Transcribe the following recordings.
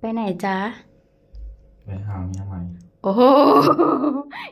ไปไหนจ๊ะ ไปหาเมียใหม่โอ้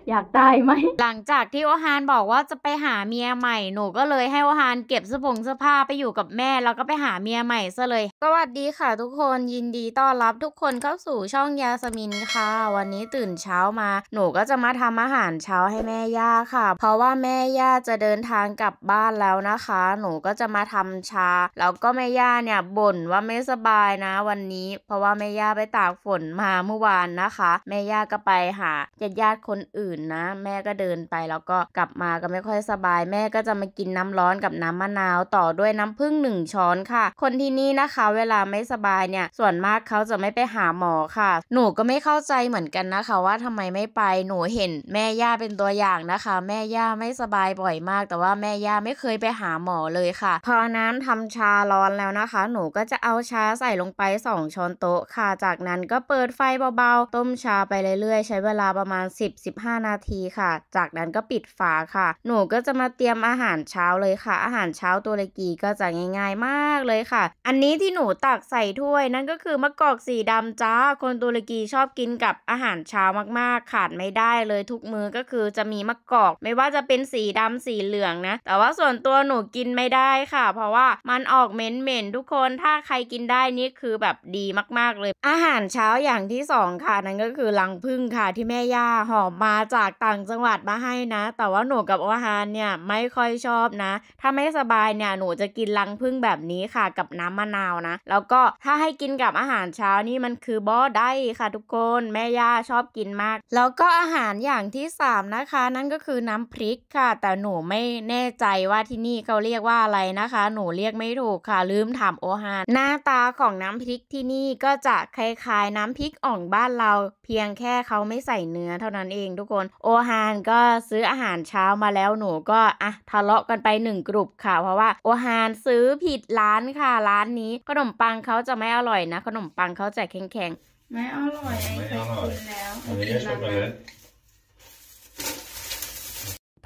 อยากตายไหมหลังจากที่โอฮานบอกว่าจะไปหาเมียใหม่หนูก็เลยให้โอฮานเก็บเสื้อผงเสื้อผ้าไปอยู่กับแม่ แล้วก็ไปหาเมียใหม่ซะเลยสวัสดีค่ะทุกคนยินดีต้อนรับทุกคนเข้าสู่ช่องยาสมินค่ะ วันนี้ตื่นเช้ามาหนูก็จะมาทำอาหารเช้าให้แม่ย่าค่ะ เพราะว่าแม่ย่าจะเดินทางกลับบ้านแล้วนะคะ หนูก็จะมาทำชาแล้วก็แม่ย่าเนี่ยบ่นว่าไม่สบายนะ วันนี้ เพราะว่าแม่ย่าไปตากฝนมาเมื่อวานนะคะแม่ย่าก็ไปไปหาญาติญาติคนอื่นนะ แม่ก็เดินไป แล้วก็กลับมาก็ไม่ค่อยสบาย แม่ก็จะมากินน้ำร้อนกับน้ำมะนาวต่อด้วยน้ำผึ้งหนึ่งช้อนค่ะ คนที่นี่นะคะ เวลาไม่สบายเนี่ย ส่วนมากเขาจะไม่ไปหาหมอค่ะ หนูก็ไม่เข้าใจเหมือนกันนะคะ ว่าทำไมไม่ไปหนูเห็น แม่ย่าเป็นตัวอย่างนะคะ แม่ย่าไม่สบายบ่อยมาก แต่ว่าแม่ย่าไม่เคยไปหาหมอเลยค่ะพอน้ำทำชาร้อนแล้วนะคะ หนูก็จะเอาชาใส่ลงไป 2 ช้อนโต๊ะค่ะจากนั้นก็เปิดไฟเบาๆต้มชาไปเรื่อยๆใช้เวลาประมาณ 10-15 นาทีค่ะ จากนั้นก็ปิดฝาค่ะ หนูก็จะมาเตรียมอาหารเช้าเลยค่ะ อาหารเช้าตุรกีก็จะง่ายๆ มากเลยค่ะ อันนี้ที่หนูตักใส่ถ้วยนั่นก็คือมะกอกสีดำจ้า คนตุรกีชอบกินกับอาหารเช้ามากๆ ขาดไม่ได้เลยทุกมื้อก็คือจะมีมะกอก ไม่ว่าจะเป็นสีดำสีเหลืองนะ แต่ว่าส่วนตัวหนูกินไม่ได้ค่ะ เพราะว่ามันออกเหม็นๆทุกคน ถ้าใครกินได้นี่คือแบบดีมากๆเลย อาหารเช้าอย่างที่2ค่ะนั่นก็คือรังผึ้งค่ะค่ะที่แม่ย่าหอมมาจากต่างจังหวัดมาให้นะ แต่ว่าหนูกับอาหารเนี่ยไม่ค่อยชอบนะ ถ้าไม่สบายเนี่ย หนูจะกินรังพึ่งแบบนี้ค่ะกับน้ำมะนาวนะ แล้วก็ถ้าให้กินกับอาหารเช้านี่มันคือบอได้ค่ะทุกคน แม่ย่าชอบกินมาก แล้วก็อาหารอย่างที่3นะคะ นั่นก็คือน้ำพริกค่ะ แต่หนูไม่แน่ใจว่าที่นี่เขาเรียกว่าอะไรนะคะ หนูเรียกไม่ถูกค่ะ ลืมถามโอฮาน หน้าตาของน้ำพริกที่นี่ก็จะคล้ายๆ น้ำพริกอ่องบ้านเราเพียงแค่เขาไม่ใส่เนื้อเท่านั้นเอง ทุกคน โอฮานก็ซื้ออาหารเช้ามาแล้วหนูก็อ่ะทะเลาะกันไปหนึ่งกลุ่มค่ะเพราะว่า โอฮานซื้อผิดร้านค่ะร้านนี้ ขนมปังเขาจะไม่อร่อยนะ ขนมปังเขาจะแข็งงไม่อร่อยไอร่อยแล้วอเคชอบโล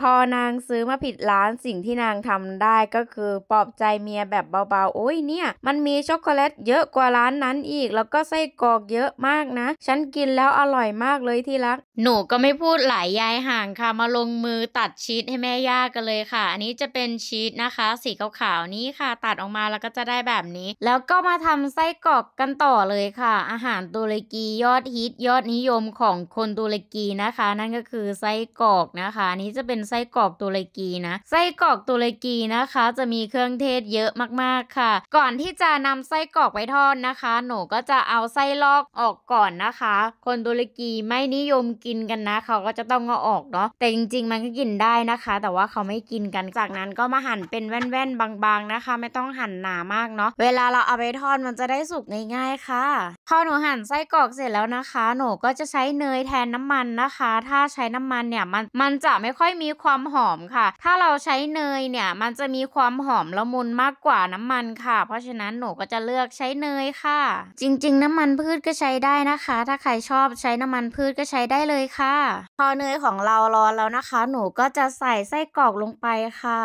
พอนางซื้อมาผิดร้านสิ่งที่นางทำได้ก็คือปลอบใจเมียแบบเบาๆโอ้ยเนี่ย มันมีช็อกโกแลตเยอะกว่าร้านนั้นอีก แล้วก็ไส้กรอกเยอะมากนะฉันกินแล้วอร่อยมากเลยที่รักหนูก็ไม่พูดหลายยายห่างค่ะ มาลงมือตัดชีสให้แม่ย่ากันเลยค่ะอันนี้จะเป็นชีสนะคะ สีขาวๆนี้ค่ะตัดออกมาแล้วก็จะได้แบบนี้ แล้วก็มาทำไส้กรอกกันต่อเลยค่ะ อาหารตุรกียอดฮิตยอดนิยมของคนตุรกีนะคะ นั่นก็คือไส้กรอกนะคะอันนี้จะเป็นไส้กรอกตุรกีนะไส้กรอกตุรกีนะคะ จะมีเครื่องเทศเยอะมากๆค่ะ ก่อนที่จะนำไส้กรอกไปทอดนะคะ หนูก็จะเอาไส้ลอกออกก่อนนะคะ คนตุรกีไม่นิยมกินกันนะ เขาก็จะต้องเอาออกเนาะแต่จริงๆ มันก็กินได้นะคะ แต่ว่าเขาไม่กินกันจากนั้นก็มาหั่นเป็นแว่นๆ บาง ๆนะคะ ไม่ต้องหั่นหนามากเนาะเวลาเราเอาไปทอดมันจะได้สุกง่ายๆค่ะพอหนูหั่นไส้กรอกเสร็จแล้วนะคะ หนูก็จะใช้เนยแทนน้ำมันนะคะ ถ้าใช้น้ำมันเนี่ยมันมันจะไม่ค่อยมีความหอมค่ะ ถ้าเราใช้เนยเนี่ย มันจะมีความหอมละมุนมากกว่าน้ำมันค่ะ เพราะฉะนั้นหนูก็จะเลือกใช้เนยค่ะ จริง ๆ น้ำมันพืชก็ใช้ได้นะคะ ถ้าใครชอบใช้น้ำมันพืชก็ใช้ได้เลยค่ะ พอเนยของเราร้อนแล้วนะคะ หนูก็จะใส่ไส้กรอกลงไปค่ะ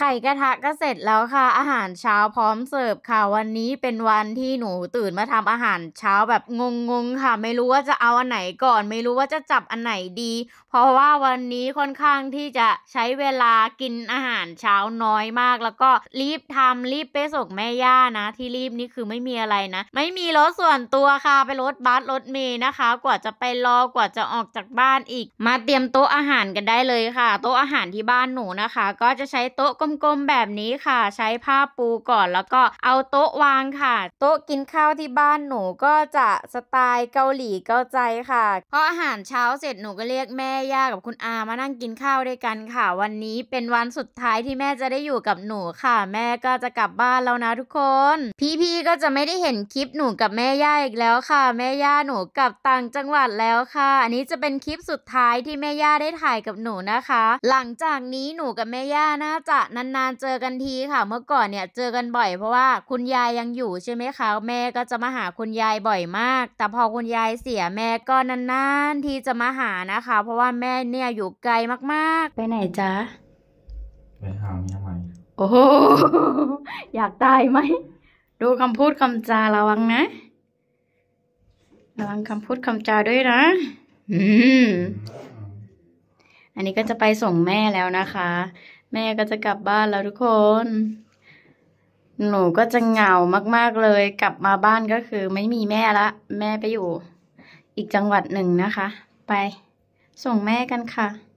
ไข่ กระทะก็เสร็จแล้วค่ะอาหารเช้าพร้อมเสิร์ฟค่ะวันนี้เป็นวันที่หนูตื่นมาทำอาหารเช้าแบบงงๆค่ะ ไม่รู้ว่าจะเอาอันไหนก่อน ไม่รู้ว่าจะจับอันไหนดี เพราะว่าวันนี้ค่อนข้างที่จะใช้เวลากินอาหารเช้าน้อยมาก แล้วก็รีบทำรีบไปส่งแม่ย่านะ ที่รีบนี่คือไม่มีอะไรนะ ไม่มีรถส่วนตัวค่ะไปรถบัสรถเมย์นะคะ กว่าจะไปรอกว่าจะออกจากบ้านอีก มาเตรียมโต๊ะอาหารกันได้เลยค่ะ โต๊ะอาหารที่บ้านหนูนะคะ ก็จะใช้โต๊ะกกลมๆแบบนี้ค่ะใช้ผ้าปูก่อนแล้วก็เอาโต๊ะวางค่ะ โต๊ะกินข้าวที่บ้านหนูก็จะสไตล์เกาหลีเกาใจค่ะพออาหารเช้าเสร็จหนูก็เรียกแม่ย่ากับคุณอา มานั่งกินข้าวด้วยกันค่ะวันนี้ เป็นวันสุดท้ายที่แม่จะได้อยู่กับหนูค่ะ แม่ก็จะกลับบ้านแล้วนะทุกคน พี่ๆก็จะไม่ได้เห็นคลิปหนูกับแม่ย่าอีกแล้วค่ะ แม่ย่าหนูกลับต่างจังหวัดแล้วค่ะ อันนี้จะเป็นคลิปสุดท้ายที่แม่ย่าได้ถ่ายกับหนูนะคะ หลังจากนี้หนูกับแม่ย่าน่าจะนานๆเจอกันทีค่ะ เมื่อก่อนเนี่ย เจอกันบ่อย เพราะว่าคุณยายยังอยู่ใช่ไหมคะแม่ก็จะมาหาคุณยายบ่อยมาก แต่พอคุณยายเสียแม่ก็นานๆ ที่จะมาหานะคะ เพราะว่าแม่เนี่ยอยู่ไกลมากๆ ไปไหนจ๊ะไปหาเมียใหม่โอ้โหอยากตายไหมดูคำพูดคำจาระวังนะ ระวังคำพูดคำจาด้วยนะ อืมอันนี้ก็จะไปส่งแม่แล้วนะคะแม่ก็จะกลับบ้านแล้วทุกคน หนูก็จะเหงามากๆเลย กลับมาบ้านก็คือไม่มีแม่ละ แม่ไปอยู่ อีกจังหวัดหนึ่งนะคะ ไปส่งแม่กันค่ะ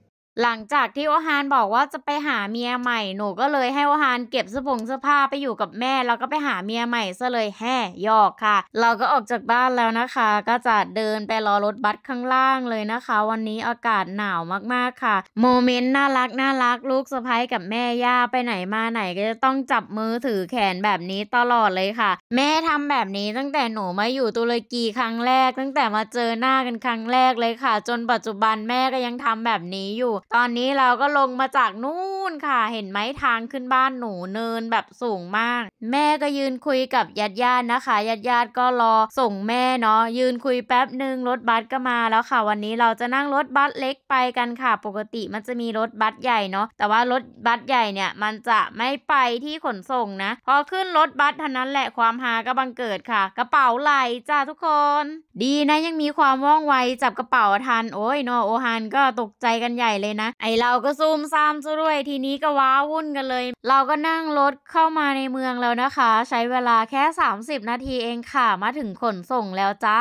หลังจากที่โอฮานบอกว่าจะไปหาเมียใหม่ หนูก็เลยให้โอฮานเก็บเสื้อผงเสื้อผ้าไปอยู่กับแม่ แล้วก็ไปหาเมียใหม่ซะเลยแฮ่ยอกค่ะ เราก็ออกจากบ้านแล้วนะคะ ก็จะเดินไปรอรถบัสข้างล่างเลยนะคะ วันนี้อากาศหนาวมากๆค่ะ โมเมนต์น่ารักน่ารักลูกสะพ้ยกับแม่ย่าไปไหนมาไหนก็จะต้องจับมือถือแขนแบบนี้ตลอดเลยค่ะ แม่ทำแบบนี้ตั้งแต่หนูมาอยู่ตุรกีครั้งแรก ตั้งแต่มาเจอหน้ากันครั้งแรกเลยค่ะ จนปัจจุบันแม่ก็ยังทำแบบนี้อยู่ตอนนี้เราก็ลงมาจากนู่นค่ะเห็นไหมทางขึ้นบ้านหนูเนินแบบสูงมาก แม่ก็ยืนคุยกับญาติญาตินะคะญาติญาติก็รอส่งแม่เนาะยืนคุยแป๊บหนึ่งรถบัสก็มาแล้วค่ะ วันนี้เราจะนั่งรถบัสเล็กไปกันค่ะปกติมันจะมีรถบัสใหญ่เนาะแต่ว่ารถบัสใหญ่เนี่ยมันจะไม่ไปที่ขนส่งนะ พอขึ้นรถบัสเท่านั้นแหละความฮาก็บังเกิดค่ะ กระเป๋าไหลจ้าทุกคน ดีนะยังมีความว่องไวจับกระเป๋าทัน โอ้ยนอโอฮานก็ตกใจกันใหญ่เลยนะ ไอเราก็ซูมซามซะด้วยทีนี้ก็ว้าวุ่นกันเลย เราก็นั่งรถเข้ามาในเมืองแล้วนะคะ ใช้เวลาแค่30 นาทีเองค่ะ มาถึงขนส่งแล้วจ้า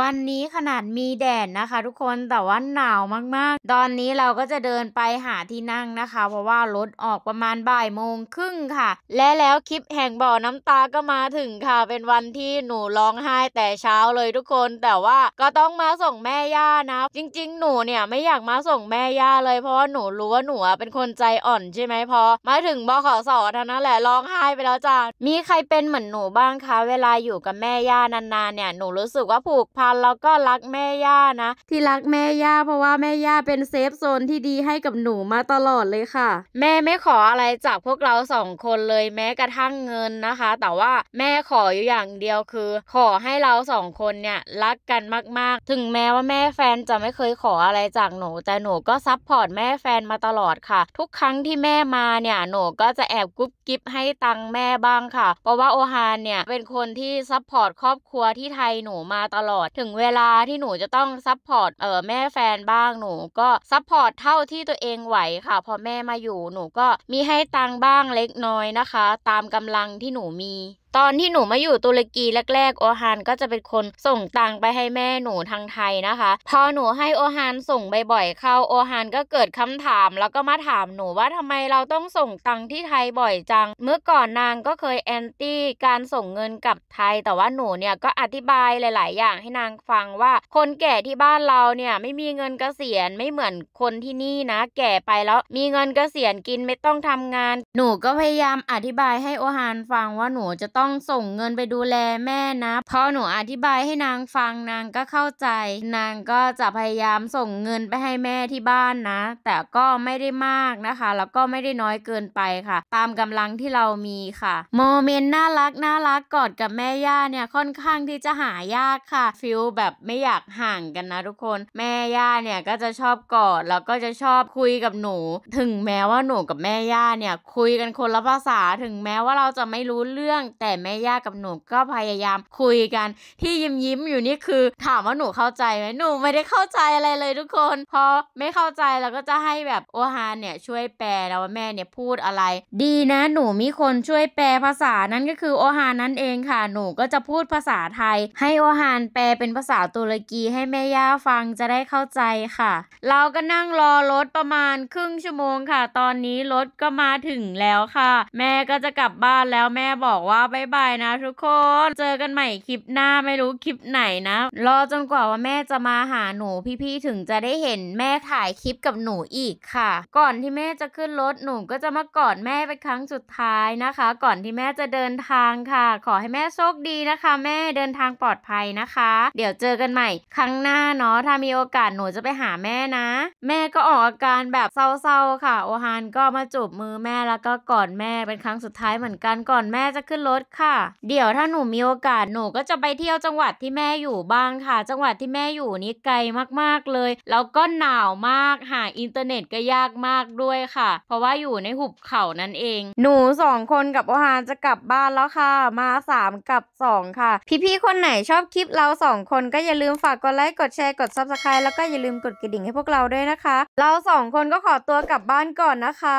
วันนี้ขนาดมีแดดนะคะ ทุกคน แต่ว่าหนาวมากๆ ตอนนี้เราก็จะเดินไปหาที่นั่งนะคะ เพราะว่ารถออกประมาณบ่ายโมงครึ่งค่ะ และแล้วคลิปแห่งบ่อน้ำตาก็มาถึงค่ะ เป็นวันที่หนูร้องไห้แต่เช้าเลยทุกคน แต่ว่าก็ต้องมาส่งแม่ย่านะ จริงๆ หนูเนี่ยไม่อยากมาส่งแม่ย่าเลย เพราะว่าหนูรู้ว่าหนูเป็นคนใจอ่อน่อนใช่ไหมพอมาถึงบขสเท่านั้นแหละร้องไห้ไปแล้วจ้ามีใครเป็นเหมือนหนูบ้างคะเวลาอยู่กับแม่ย่านานๆเนี่ยหนูรู้สึกว่าผูกพันแล้วก็รักแม่ย่านะ ที่รักแม่ย่าเพราะว่าแม่ย่าเป็นเซฟโซนที่ดีให้กับหนูมาตลอดเลยค่ะ แม่ไม่ขออะไรจากพวกเราสองคนเลยแม้กระทั่งเงินนะคะ แต่ว่าแม่ขออยู่อย่างเดียวคือ ขอให้เราสองคนเนี่ยรักกันมากๆ ถึงแม้ว่าแม่แฟนจะไม่เคยขออะไรจากหนู แต่หนูก็ซัพพอร์ตแม่แฟนมาตลอดค่ะ ทุกครั้งที่แม่มาเนี่ยหนูก็จะแอบกุ๊บกิ๊บให้ตังแม่บ้างค่ะ เพราะว่าโอฮานเนี่ย เป็นคนที่ซัพพอร์ตครอบครัวที่ไทยหนูมาตลอด ถึงเวลาที่หนูจะต้องซัพพอร์ตเออแม่แฟนบ้างหนูก็ซัพพอร์ตเท่าที่ตัวเองไหวค่ะ พอแม่มาอยู่หนูก็มีให้ตังบ้างเล็กน้อยนะคะ ตามกำลังที่หนูมีตอนที่หนูมาอยู่ตุรกีแรก ๆ โอฮานก็จะเป็นคนส่งตังไปให้แม่หนูทางไทยนะคะพอหนูให้โอฮานส่งบ่อยๆเข้า โอฮานก็เกิดคำถามแล้วก็มาถามหนูว่าทำไมเราต้องส่งตังที่ไทยบ่อยจัง เมื่อก่อนนางก็เคยแอนตี้การส่งเงินกับไทย แต่ว่าหนูเนี่ยก็อธิบายหลายๆ อย่างให้นางฟังว่า คนแก่ที่บ้านเราเนี่ยไม่มีเงินเกษียณไม่เหมือนคนที่นี่นะ แก่ไปแล้วมีเงินเกษียณกินไม่ต้องทำงาน หนูก็พยายามอธิบายให้โอฮานฟังว่าหนูจะต้องต้องส่งเงินไปดูแลแม่นะพอหนูอธิบายให้นางฟังนางก็เข้าใจนางก็จะพยายามส่งเงินไปให้แม่ที่บ้านนะ แต่ก็ไม่ได้มากนะคะ แล้วก็ไม่ได้น้อยเกินไปค่ะ ตามกำลังที่เรามีค่ะโมเมนต์น่ารักน่ารักกอดกับแม่ย่าเนี่ยค่อนข้างที่จะหายากค่ะฟิลแบบไม่อยากห่างกันนะทุกคน แม่ย่าเนี่ยก็จะชอบกอด แล้วก็จะชอบคุยกับหนู ถึงแม้ว่าหนูกับแม่ย่าเนี่ยคุยกันคนละภาษาถึงแม้ว่าเราจะไม่รู้เรื่องแต่แม่ย่ากับหนูก็พยายามคุยกันที่ยิ้มยิ้มอยู่นี่คือถามว่าหนูเข้าใจไหมหนูไม่ได้เข้าใจอะไรเลยทุกคนพอไม่เข้าใจเราก็จะให้แบบโอฮานเนี่ยช่วยแปลแล้วว่าแม่เนี่ยพูดอะไร ดีนะหนูมีคนช่วยแปลภาษานั้นก็คือโอฮานนั่นเองค่ะ หนูก็จะพูดภาษาไทย ให้โอฮานแปลเป็นภาษาตุรกี ให้แม่ย่าฟังจะได้เข้าใจค่ะ เราก็นั่งรอรถประมาณครึ่งชั่วโมงค่ะ ตอนนี้รถก็มาถึงแล้วค่ะ แม่ก็จะกลับบ้านแล้วแม่บอกว่าไปายบายนะทุกคนเจอกันใหม่ คลิปหน้าไม่รู้คลิปไหนนะ รอจนกว่าว่าแม่จะมาหาหนูพี่ๆถึงจะได้เห็นแม่ถ่ายคลิปกับหนูอีกค่ะ ก่อนที่แม่จะขึ้นรถหนูก็จะมากอดแม่ เป็นครั้งสุดท้ายนะคะ ก่อนที่แม่จะเดินทางค่ะขอให้แม่โชคดีนะคะ แม่เดินทางปลอดภัยนะคะ เดี๋ยวเจอกันใหม่ ครั้งหน้าเนาะถ้ามีโอกาสหนูจะไปหาแม่นะ แม่ก็ออกอาการแบบเศร้าๆค่ะ โอฮานก็มาจูบมือแม่แล้วก็กอดแม่เป็นครั้งสุดท้ายเหมือนกันก่อนแม่จะขึ้นรถค่ะเดี๋ยวถ้าหนูมีโอกาสหนูก็จะไปเที่ยวจังหวัดที่แม่อยู่บ้างค่ะ จังหวัดที่แม่อยู่นี่ไกลมาก ๆ เลย แล้วก็หนาวมาก หาอินเทอร์เน็ตก็ยากมากด้วยค่ะ เพราะว่าอยู่ในหุบเขานั่นเอง หนูสองคนกับโอฮานจะกลับบ้านแล้วค่ะ มาสามกับสองค่ะ พี่ ๆ คนไหนชอบคลิปเราสองคนก็อย่าลืมฝากกดไลค์กดแชร์กดซับสไครต์แล้วก็อย่าลืมกดกระดิ่งให้พวกเราด้วยนะคะเราสองคนก็ขอตัวกลับบ้านก่อนนะคะ